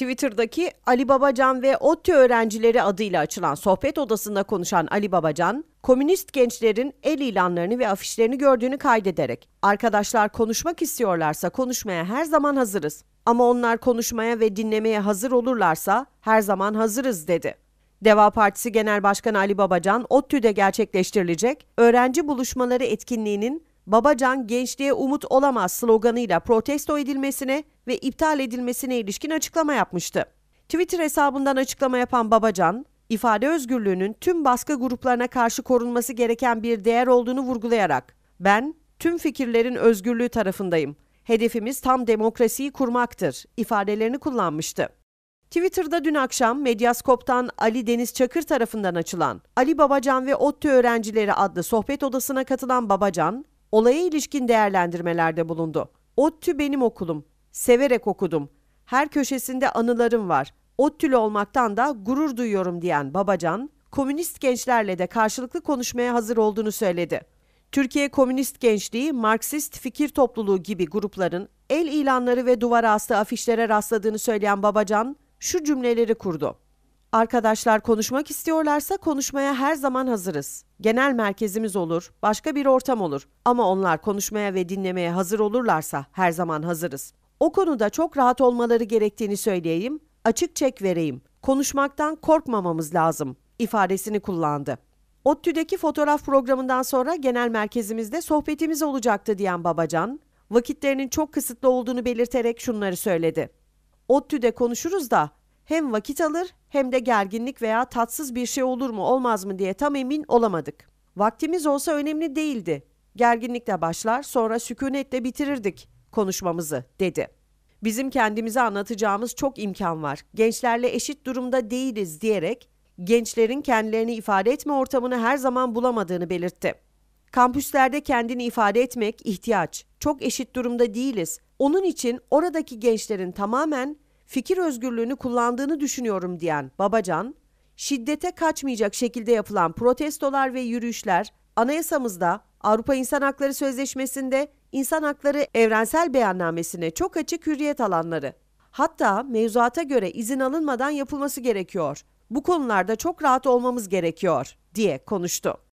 Twitter'daki Ali Babacan ve ODTÜ öğrencileri adıyla açılan sohbet odasında konuşan Ali Babacan, komünist gençlerin el ilanlarını ve afişlerini gördüğünü kaydederek, "Arkadaşlar konuşmak istiyorlarsa konuşmaya her zaman hazırız. Ama onlar konuşmaya ve dinlemeye hazır olurlarsa her zaman hazırız." dedi. Deva Partisi Genel Başkanı Ali Babacan, ODTÜ'de gerçekleştirilecek öğrenci buluşmaları etkinliğinin Babacan gençliğe umut olamaz sloganıyla protesto edilmesine ve iptal edilmesine ilişkin açıklama yapmıştı. Twitter hesabından açıklama yapan Babacan, ifade özgürlüğünün tüm baskı gruplarına karşı korunması gereken bir değer olduğunu vurgulayarak, ben tüm fikirlerin özgürlüğü tarafındayım. Hedefimiz tam demokrasiyi kurmaktır ifadelerini kullanmıştı. Twitter'da dün akşam Medyaskop'tan Ali Deniz Çakır tarafından açılan Ali Babacan ve ODTÜ öğrencileri adlı sohbet odasına katılan Babacan, olaya ilişkin değerlendirmelerde bulundu. ODTÜ benim okulum. Severek okudum. Her köşesinde anılarım var. Ottül olmaktan da gurur duyuyorum diyen Babacan, komünist gençlerle de karşılıklı konuşmaya hazır olduğunu söyledi. Türkiye Komünist Gençliği, Marksist Fikir Topluluğu gibi grupların el ilanları ve duvara astığı afişlere rastladığını söyleyen Babacan şu cümleleri kurdu. Arkadaşlar konuşmak istiyorlarsa konuşmaya her zaman hazırız. Genel merkezimiz olur, başka bir ortam olur ama onlar konuşmaya ve dinlemeye hazır olurlarsa her zaman hazırız. O konuda çok rahat olmaları gerektiğini söyleyeyim, açık çek vereyim. Konuşmaktan korkmamamız lazım ifadesini kullandı. ODTÜ'deki fotoğraf programından sonra genel merkezimizde sohbetimiz olacaktı diyen Babacan, vakitlerinin çok kısıtlı olduğunu belirterek şunları söyledi. ODTÜ'de konuşuruz da hem vakit alır hem de gerginlik veya tatsız bir şey olur mu olmaz mı diye tam emin olamadık. Vaktimiz olsa önemli değildi. Gerginlikle başlar sonra sükunetle bitirirdik konuşmamızı dedi. Bizim kendimize anlatacağımız çok imkan var. Gençlerle eşit durumda değiliz diyerek gençlerin kendilerini ifade etme ortamını her zaman bulamadığını belirtti. Kampüslerde kendini ifade etmek ihtiyaç. Çok eşit durumda değiliz. Onun için oradaki gençlerin tamamen fikir özgürlüğünü kullandığını düşünüyorum diyen Babacan, şiddete kaçmayacak şekilde yapılan protestolar ve yürüyüşler anayasamızda, Avrupa İnsan Hakları Sözleşmesi'nde İnsan Hakları Evrensel Beyannamesi'ne çok açık hürriyet alanları. Hatta mevzuata göre izin alınmadan yapılması gerekiyor. Bu konularda çok rahat olmamız gerekiyor diye konuştu.